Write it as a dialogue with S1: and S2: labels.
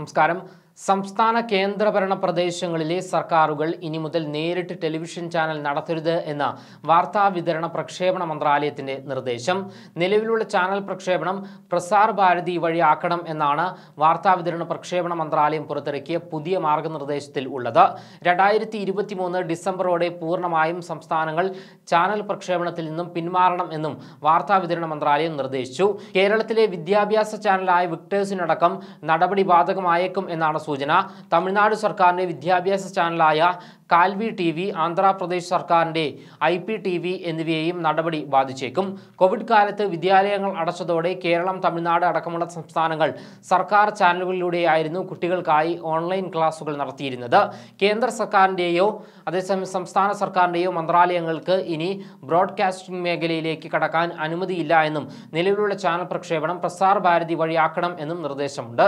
S1: നമസ്കാരം സംസ്ഥാന കേന്ദ്രഭരണ പ്രദേശങ്ങളിലെ സർക്കാരുകൾ ഇനി മുതൽ നേരിട്ട് ടെലിവിഷൻ ചാനൽ നടത്തരുത് എന്ന വാർത്താ വിതരണ പ്രക്ഷേപണ മന്ത്രാലയത്തിന്റെ നിർദ്ദേശം നിലവിലുള്ള ചാനൽ പ്രക്ഷേപണം പ്രസാർ ഭാരതി വഴിയാക്കണം എന്നാണ് വാർത്താ വിതരണ പ്രക്ഷേപണ മന്ത്രാലയം പുറത്തിറക്കിയ പുതിയ മാർഗനിർദ്ദേശത്തിൽ ഉള്ളത് രണ്ടായിരത്തി ഡിസംബറോടെ പൂർണ്ണമായും സംസ്ഥാനങ്ങൾ ചാനൽ പ്രക്ഷേപണത്തിൽ നിന്നും പിന്മാറണം എന്നും വാർത്താ വിതരണ മന്ത്രാലയം നിർദ്ദേശിച്ചു കേരളത്തിലെ വിദ്യാഭ്യാസ ചാനലായ വിക്ടേഴ്സിനടക്കം നടപടി ബാധകമായേക്കും എന്നാണ് സൂചന തമിഴ്നാട് സർക്കാരിൻ്റെ വിദ്യാഭ്യാസ ചാനലായ കാൽവി ടി വി ആന്ധ്രാപ്രദേശ് സർക്കാരിൻ്റെ ഐ പി ടി വി എന്നിവയെയും നടപടി ബാധിച്ചേക്കും കോവിഡ് കാലത്ത് വിദ്യാലയങ്ങൾ അടച്ചതോടെ കേരളം തമിഴ്നാട് അടക്കമുള്ള സംസ്ഥാനങ്ങൾ സർക്കാർ ചാനലുകളിലൂടെയായിരുന്നു കുട്ടികൾക്കായി ഓൺലൈൻ ക്ലാസുകൾ നടത്തിയിരുന്നത് കേന്ദ്ര സർക്കാരിൻ്റെയോ അതേസമയം സംസ്ഥാന സർക്കാരിൻ്റെയോ മന്ത്രാലയങ്ങൾക്ക് ഇനി ബ്രോഡ്കാസ്റ്റിംഗ് മേഖലയിലേക്ക് കടക്കാൻ അനുമതിയില്ല എന്നും നിലവിലുള്ള ചാനൽ പ്രക്ഷേപണം പ്രസാർ ഭാരതി വഴിയാക്കണം എന്നും നിർദ്ദേശമുണ്ട്